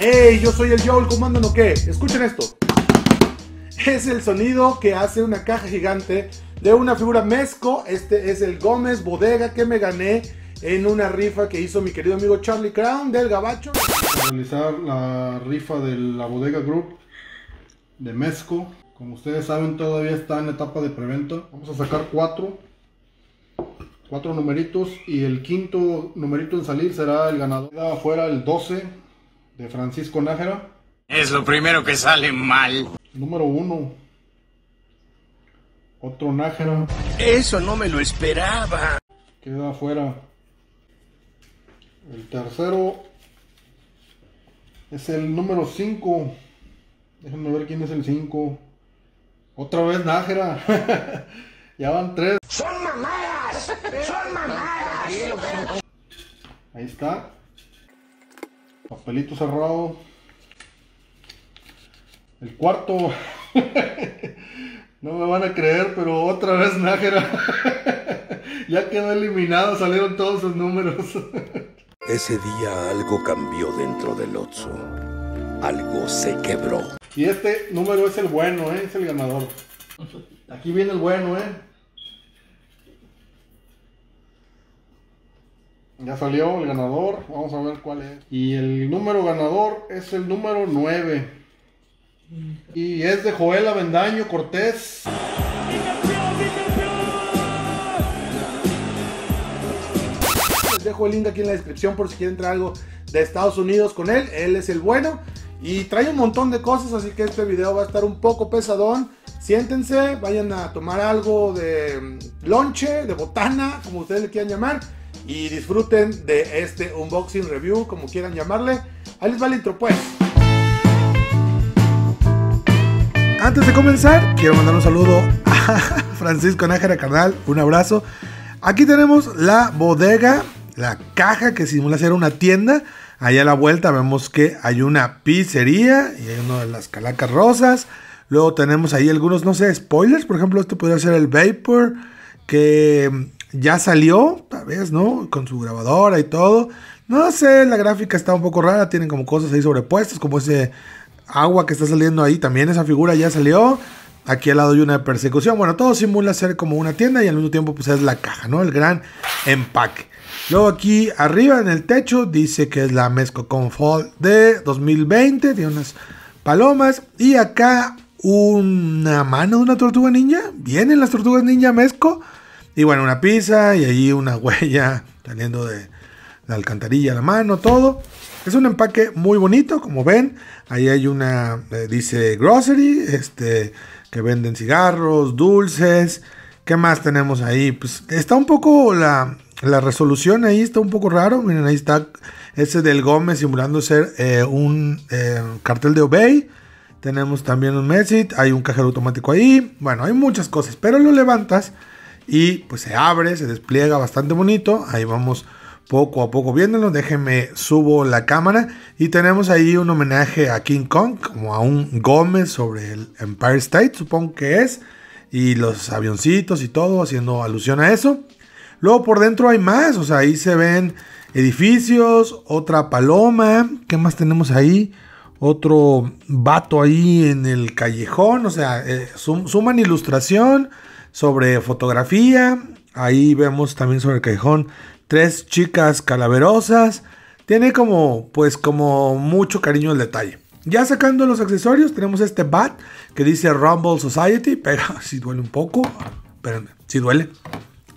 ¡Hey! Yo soy el Joel, ¿cómo andan o qué? Escuchen esto. Es el sonido que hace una caja gigante de una figura mezco. Este es el Gómez Bodega que me gané en una rifa que hizo mi querido amigo Charlie Crown del Gabacho. Realizar la rifa de la Bodega Group de Mezco. Como ustedes saben, todavía está en etapa de preventa. Vamos a sacar cuatro. Cuatro numeritos. Y el quinto numerito en salir será el ganador. Queda afuera el 12 de Francisco Nájera. Es lo primero que sale mal. Número uno. Otro Nájera. Eso no me lo esperaba. Queda afuera. El tercero es el número 5. Déjenme ver quién es el 5. Otra vez Nájera. ya van tres. ¡Son mamadas! ¡Son mamadas! Ahí está. Papelito cerrado. El cuarto. no me van a creer, pero otra vez Nájera. ya quedó eliminado, salieron todos sus números. Ese día algo cambió dentro del Otso. Algo se quebró. Y este número es el bueno, ¿eh? es el ganador. Aquí viene el bueno, ¿eh? Ya salió el ganador, vamos a ver cuál es. Y el número ganador es el número 9. Y es de Joel Avendaño Cortés. Les dejo el link aquí en la descripción por si quieren traer algo de Estados Unidos con él. Él es el bueno y trae un montón de cosas, así que este video va a estar un poco pesadón. Siéntense, vayan a tomar algo de mm, lonche, de botana, como ustedes le quieran llamar y disfruten de este unboxing review, como quieran llamarle. Ahí les va el intro pues. Antes de comenzar, quiero mandar un saludo a Francisco Nájera Carnal, un abrazo. Aquí tenemos la bodega, la caja que simula ser una tienda. Allá a la vuelta vemos que hay una pizzería y hay una de las calacas rosas. Luego tenemos ahí algunos, no sé, spoilers. Por ejemplo, esto podría ser el Vapor, que ya salió, tal vez, ¿no? Con su grabadora y todo. No sé, la gráfica está un poco rara, tienen como cosas ahí sobrepuestas, como ese agua que está saliendo ahí, también esa figura ya salió. Aquí al lado hay una persecución. Bueno, todo simula ser como una tienda y al mismo tiempo pues es la caja, ¿no? El gran empaque. Luego aquí arriba en el techo dice que es la Mezco Con de 2020. Tiene unas palomas. Y acá una mano de una tortuga niña Vienen las tortugas ninja Mezco. Y bueno, una pizza y ahí una huella saliendo de la alcantarilla a la mano, todo. Es un empaque muy bonito, como ven. Ahí hay una, eh, dice grocery, este, que venden cigarros, dulces. ¿Qué más tenemos ahí? Pues está un poco la, resolución ahí, está un poco raro. Miren, ahí está ese del Gómez simulando ser eh, un eh, cartel de Obey. Tenemos también un Messi, hay un cajero automático ahí. Bueno, hay muchas cosas, pero lo levantas y pues se abre, se despliega bastante bonito. Ahí vamos poco a poco viéndolo. Déjenme subo la cámara y tenemos ahí un homenaje a King Kong, como a un Gómez sobre el Empire State, supongo que es, y los avioncitos y todo haciendo alusión a eso. Luego por dentro hay más, o sea, ahí se ven edificios, otra paloma, ¿qué más tenemos ahí? Otro vato ahí en el callejón, o sea, eh, suman ilustración, sobre fotografía. Ahí vemos también sobre el cajón. tres chicas calaverosas. Tiene como, pues, como mucho cariño el detalle. Ya sacando los accesorios, tenemos este bat que dice Rumble Society. Pega, si duele un poco. pero si duele.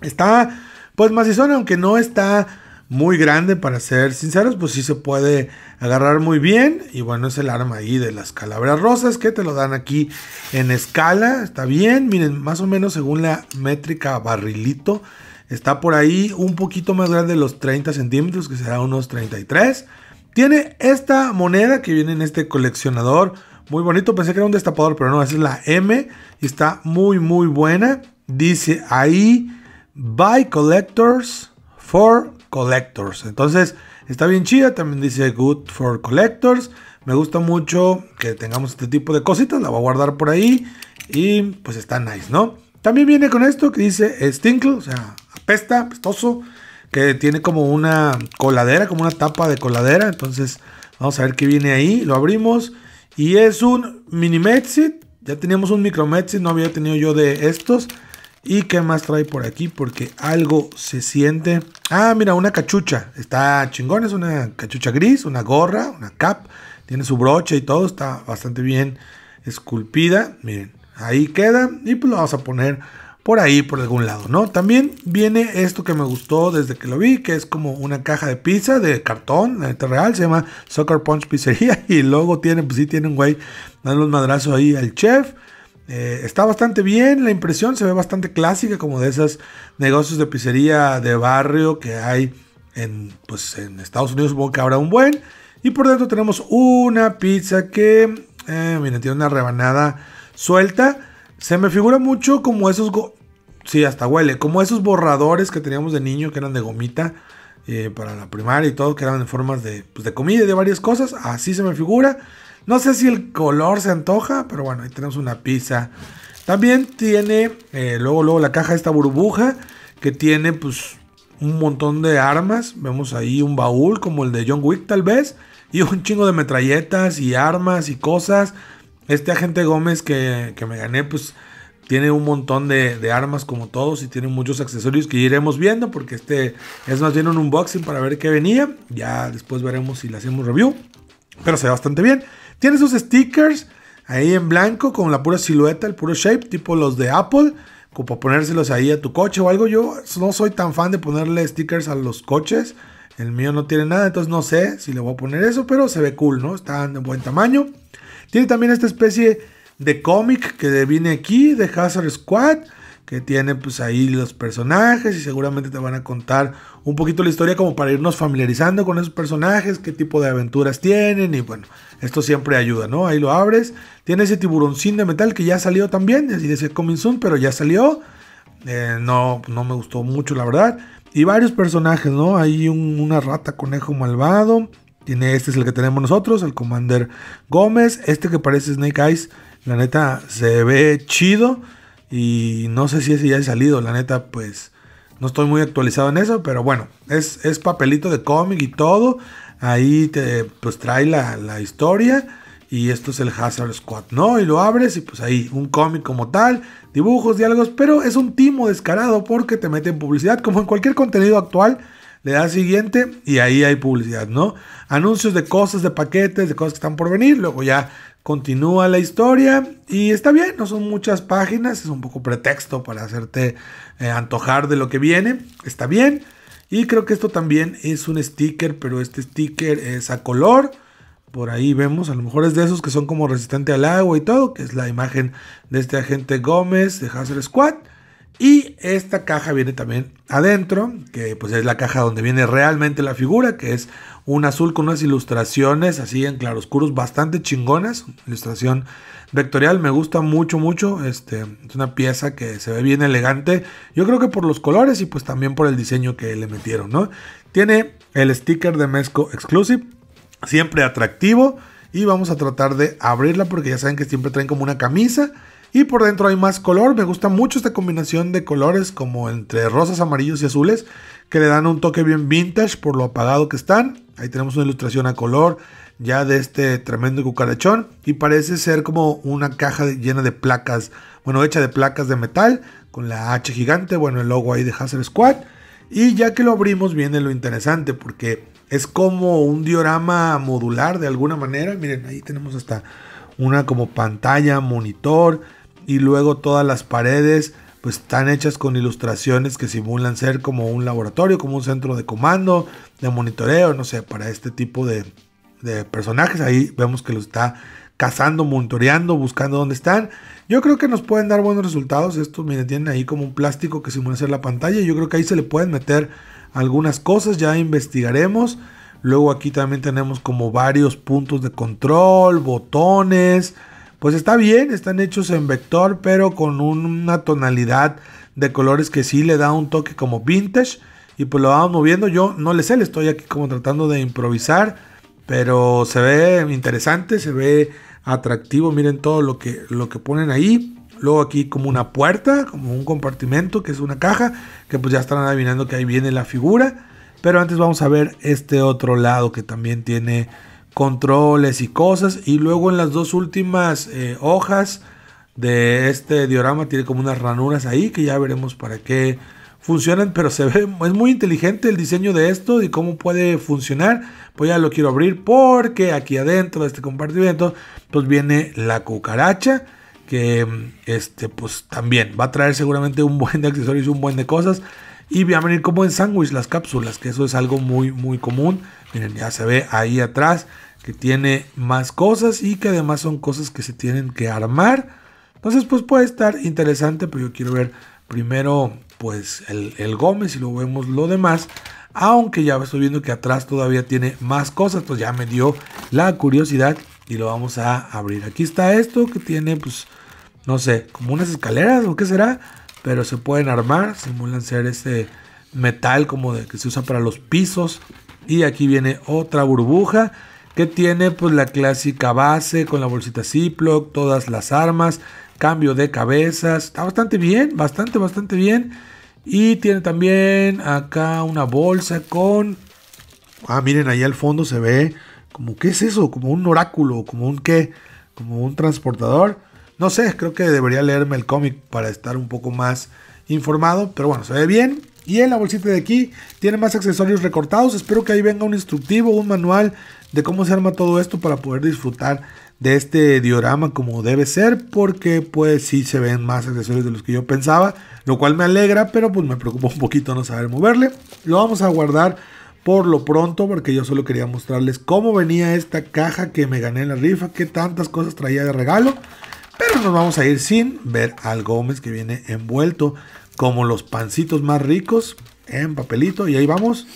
Está, pues, macizona. aunque no está muy grande, para ser sinceros, pues sí se puede agarrar muy bien. Y bueno, es el arma ahí de las calabras rosas que te lo dan aquí en escala. Está bien, miren, más o menos según la métrica barrilito. Está por ahí un poquito más grande de los 30 centímetros, que será unos 33. Tiene esta moneda que viene en este coleccionador. Muy bonito, pensé que era un destapador, pero no, esa es la M. Y está muy, muy buena. Dice ahí, buy collectors for Collectors. Entonces, está bien chida. También dice Good for Collectors. Me gusta mucho que tengamos este tipo de cositas. La voy a guardar por ahí. Y pues está nice, ¿no? También viene con esto que dice eh, Stinkle, o sea, apesta, apestoso. Que tiene como una coladera, como una tapa de coladera. Entonces, vamos a ver qué viene ahí. Lo abrimos. Y es un mini Metsit. Ya teníamos un micro Metsit, no había tenido yo de estos. ¿Y qué más trae por aquí? Porque algo se siente. Ah, mira, una cachucha. Está chingón, es una cachucha gris, una gorra, una cap. Tiene su brocha y todo, está bastante bien esculpida. Miren, ahí queda. Y pues lo vamos a poner por ahí, por algún lado, ¿no? También viene esto que me gustó desde que lo vi, que es como una caja de pizza de cartón, la neta real, se llama Soccer Punch Pizzería. Y luego tiene, pues sí, tienen, un güey dando un madrazo ahí al chef. Eh, está bastante bien la impresión, se ve bastante clásica, como de esos negocios de pizzería de barrio que hay en, pues, en Estados Unidos, supongo que habrá un buen. Y por dentro tenemos una pizza que, eh, tiene una rebanada suelta. Se me figura mucho como esos, sí, hasta huele, como esos borradores que teníamos de niño que eran de gomita. Eh, para la primaria y todo, que eran en formas de, pues, de comida y de varias cosas. Así se me figura. No sé si el color se antoja, pero bueno, ahí tenemos una pizza. También tiene, eh, luego, luego la caja, esta burbuja, que tiene pues un montón de armas. Vemos ahí un baúl como el de John Wick tal vez. Y un chingo de metralletas y armas y cosas. Este agente Gómez que, me gané pues tiene un montón de, de, armas como todos y tiene muchos accesorios que iremos viendo porque este es más bien un unboxing para ver qué venía. Ya después veremos si le hacemos review. Pero se ve bastante bien. Tiene sus stickers ahí en blanco con la pura silueta, el puro shape, tipo los de Apple, como para ponérselos ahí a tu coche o algo. Yo no soy tan fan de ponerle stickers a los coches. El mío no tiene nada, entonces no sé si le voy a poner eso, pero se ve cool, ¿no? Está de buen tamaño. Tiene también esta especie de cómic que viene aquí, de Hazard Squad que tiene pues ahí los personajes y seguramente te van a contar un poquito la historia como para irnos familiarizando con esos personajes, qué tipo de aventuras tienen y bueno, esto siempre ayuda, ¿no? Ahí lo abres, tiene ese tiburoncín de metal que ya salió también, así ese Coming pero ya salió, eh, no, no me gustó mucho la verdad, y varios personajes, ¿no? Hay una rata conejo malvado, tiene este es el que tenemos nosotros, el Commander Gómez, este que parece Snake Eyes, la neta se ve chido. Y no sé si ese ya ha salido, la neta, pues no estoy muy actualizado en eso, pero bueno, es, es papelito de cómic y todo. Ahí te pues trae la, historia. Y esto es el Hazard Squad, ¿no? Y lo abres y pues ahí un cómic como tal, dibujos, diálogos, pero es un timo descarado porque te mete en publicidad, como en cualquier contenido actual. Le das siguiente y ahí hay publicidad, ¿no? Anuncios de cosas, de paquetes, de cosas que están por venir. Luego ya Continúa la historia y está bien, no son muchas páginas, es un poco pretexto para hacerte eh, antojar de lo que viene, está bien. Y creo que esto también es un sticker, pero este sticker es a color. Por ahí vemos, a lo mejor es de esos que son como resistente al agua y todo, que es la imagen de este agente Gómez de Hazard Squad. Y esta caja viene también adentro, que pues es la caja donde viene realmente la figura, que es un azul con unas ilustraciones así en claroscuros bastante chingonas. Ilustración vectorial, me gusta mucho, mucho. Este, es una pieza que se ve bien elegante. Yo creo que por los colores y pues también por el diseño que le metieron, ¿no? Tiene el sticker de Mezco Exclusive, siempre atractivo. Y vamos a tratar de abrirla porque ya saben que siempre traen como una camisa y por dentro hay más color. Me gusta mucho esta combinación de colores como entre rosas, amarillos y azules. Que le dan un toque bien vintage por lo apagado que están. Ahí tenemos una ilustración a color ya de este tremendo cucarachón. Y parece ser como una caja llena de placas. Bueno, hecha de placas de metal. Con la H gigante. Bueno, el logo ahí de Hazard Squad. Y ya que lo abrimos viene lo interesante porque es como un diorama modular de alguna manera. Miren, ahí tenemos hasta una como pantalla, monitor y luego todas las paredes pues están hechas con ilustraciones que simulan ser como un laboratorio, como un centro de comando, de monitoreo, no sé, para este tipo de, personajes. Ahí vemos que los está cazando, monitoreando, buscando dónde están. Yo creo que nos pueden dar buenos resultados. Estos, miren, tienen ahí como un plástico que simula ser la pantalla. Yo creo que ahí se le pueden meter algunas cosas, ya investigaremos. Luego aquí también tenemos como varios puntos de control, botones, pues está bien, están hechos en vector, pero con una tonalidad de colores que sí le da un toque como vintage. Y pues lo vamos moviendo. Yo no le sé, le estoy aquí como tratando de improvisar. Pero se ve interesante, se ve atractivo. Miren todo lo que, lo que ponen ahí. Luego aquí como una puerta, como un compartimento, que es una caja. Que pues ya están adivinando que ahí viene la figura. Pero antes vamos a ver este otro lado que también tiene controles y cosas. Y luego en las dos últimas eh, hojas de este diorama tiene como unas ranuras ahí que ya veremos para qué funcionan. Pero se ve, es muy inteligente el diseño de esto y cómo puede funcionar. Pues ya lo quiero abrir porque aquí adentro de este compartimento pues viene la cucaracha que este pues también va a traer seguramente un buen de accesorios, un buen de cosas y va a venir como en sándwich las cápsulas, que eso es algo muy muy común Miren, ya se ve ahí atrás que tiene más cosas y que además son cosas que se tienen que armar. Entonces, pues puede estar interesante, pero yo quiero ver primero pues el, Gómez y luego vemos lo demás. Aunque ya estoy viendo que atrás todavía tiene más cosas, pues ya me dio la curiosidad y lo vamos a abrir. Aquí está esto que tiene pues no sé, como unas escaleras o qué será, pero se pueden armar, simulan ser este metal como de que se usa para los pisos. Y aquí viene otra burbuja que tiene pues la clásica base con la bolsita Ziploc, todas las armas, cambio de cabezas. Está bastante bien, bastante, bastante bien. Y tiene también acá una bolsa con... Ah, miren, ahí al fondo se ve como, ¿qué es eso? Como un oráculo, como un qué, como un transportador. No sé, creo que debería leerme el cómic para estar un poco más informado. Pero bueno, se ve bien, y en la bolsita de aquí tiene más accesorios recortados. Espero que ahí venga un instructivo, un manual de cómo se arma todo esto para poder disfrutar de este diorama como debe ser. Porque pues sí se ven más accesorios de los que yo pensaba. Lo cual me alegra, pero pues me preocupa un poquito no saber moverle. Lo vamos a guardar por lo pronto, porque yo solo quería mostrarles cómo venía esta caja que me gané en la rifa, que tantas cosas traía de regalo. Pero nos vamos a ir sin ver al Gómez que viene envuelto como los pancitos más ricos, en papelito, y ahí vamos.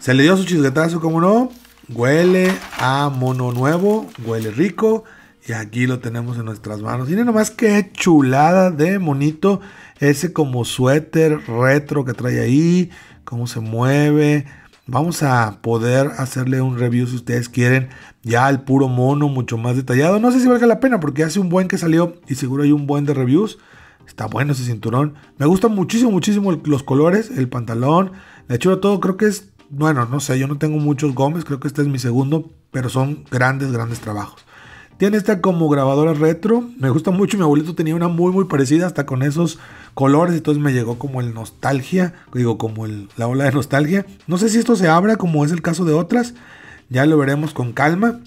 Se le dio su chisquetazo como no. Huele a mono nuevo, huele rico. Y aquí lo tenemos en nuestras manos. Miren nomás qué chulada de monito. Ese como suéter retro que trae ahí. Cómo se mueve. Vamos a poder hacerle un review si ustedes quieren. Ya el puro mono, mucho más detallado. No sé si valga la pena porque hace un buen que salió. Y seguro hay un buen de reviews. Está bueno ese cinturón. Me gustan muchísimo, muchísimo los colores, el pantalón, De hecho, todo. Creo que es, bueno, no sé, yo no tengo muchos Gómez, creo que este es mi segundo, pero son grandes, grandes trabajos. Tiene esta como grabadora retro, me gusta mucho. Mi abuelito tenía una muy, muy parecida, hasta con esos colores. Entonces me llegó como el nostalgia, digo, como la ola de nostalgia. No sé si esto se abra, como es el caso de otras. Ya lo veremos con calma.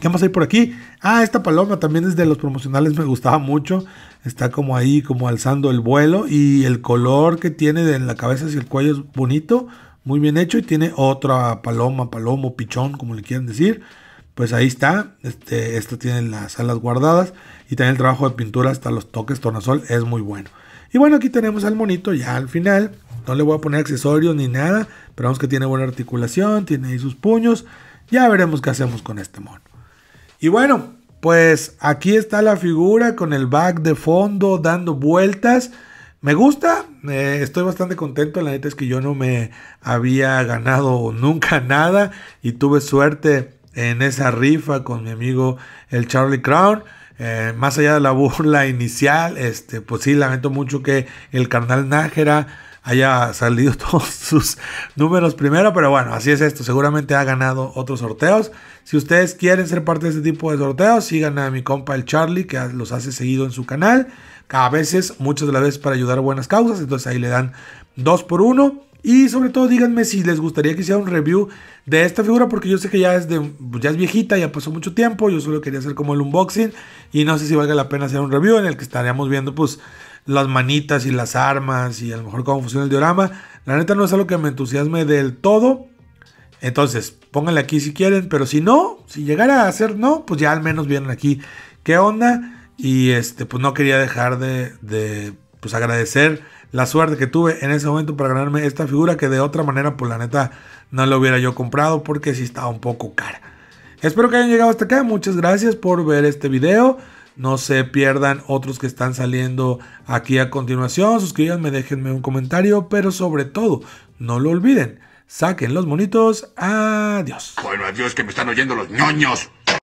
¿Qué más hay por aquí? Ah, esta paloma también es de los promocionales me gustaba mucho. Está como ahí, como alzando el vuelo. Y el color que tiene en la cabeza y el cuello es bonito, muy bien hecho. Y tiene otra paloma, palomo, pichón, como le quieran decir. Pues ahí está. Este, tiene las alas guardadas. Y también el trabajo de pintura hasta los toques tornasol es muy bueno. Y bueno, aquí tenemos al monito ya al final. No le voy a poner accesorios ni nada. Pero que tiene buena articulación, tiene ahí sus puños. Ya veremos qué hacemos con este mono. Y bueno, pues aquí está la figura con el back de fondo dando vueltas. Me gusta, eh, estoy bastante contento. La neta es que yo no me había ganado nunca nada y tuve suerte en esa rifa con mi amigo el Charlie Crown. Eh, más allá de la burla inicial, este, pues sí, lamento mucho que el carnal Nájera haya salido todos sus números primero, pero bueno, así es esto. Seguramente ha ganado otros sorteos. Si ustedes quieren ser parte de este tipo de sorteos, sigan a mi compa el Charlie, que los hace seguido en su canal. A veces, muchas de las veces para ayudar a buenas causas. Entonces ahí le dan dos por uno. Y sobre todo díganme si les gustaría que hiciera un review de esta figura porque yo sé que ya es, ya es viejita, ya pasó mucho tiempo, yo solo quería hacer como el unboxing y no sé si valga la pena hacer un review en el que estaríamos viendo pues las manitas y las armas y a lo mejor cómo funciona el diorama. La neta no es algo que me entusiasme del todo. Entonces, pónganle aquí si quieren, pero si no, si llegara a ser no, pues ya al menos vienen aquí qué onda. Y este, pues no quería dejar de, pues agradecer la suerte que tuve en ese momento para ganarme esta figura que de otra manera, pues la neta, no la hubiera yo comprado porque si estaba un poco cara. Espero que hayan llegado hasta acá. Muchas gracias por ver este video. No se pierdan otros que están saliendo aquí a continuación. Suscríbanme, déjenme un comentario, pero sobre todo, no lo olviden. Saquen los monitos. Adiós. Bueno, adiós, que me están oyendo los ñoños.